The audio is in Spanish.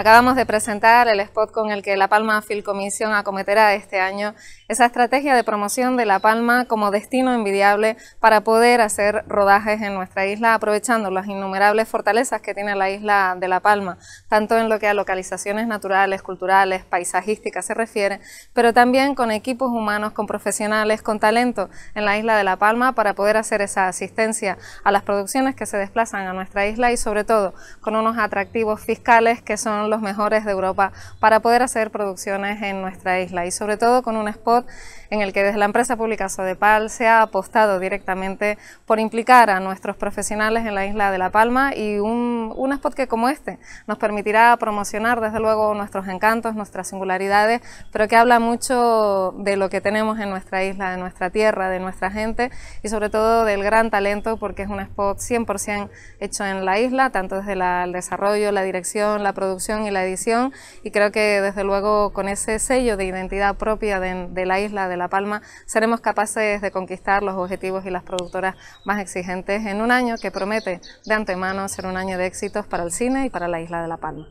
Acabamos de presentar el spot con el que La Palma Film Commission acometerá este año esa estrategia de promoción de La Palma como destino envidiable para poder hacer rodajes en nuestra isla, aprovechando las innumerables fortalezas que tiene la isla de La Palma, tanto en lo que a localizaciones naturales, culturales, paisajísticas se refiere, pero también con equipos humanos, con profesionales, con talento en la isla de La Palma para poder hacer esa asistencia a las producciones que se desplazan a nuestra isla y sobre todo con unos atractivos fiscales que son los mejores de Europa para poder hacer producciones en nuestra isla y sobre todo con un spot en el que desde la empresa pública Sodepal se ha apostado directamente por implicar a nuestros profesionales en la isla de La Palma y un, spot que como este nos permitirá promocionar desde luego nuestros encantos, nuestras singularidades, pero que habla mucho de lo que tenemos en nuestra isla, de nuestra tierra, de nuestra gente y sobre todo del gran talento porque es un spot 100% hecho en la isla, tanto desde el desarrollo, la dirección, la producción, y la edición y creo que desde luego con ese sello de identidad propia de, de la isla de La Palma seremos capaces de conquistar los objetivos y las productoras más exigentes en un año que promete de antemano ser un año de éxitos para el cine y para la isla de La Palma.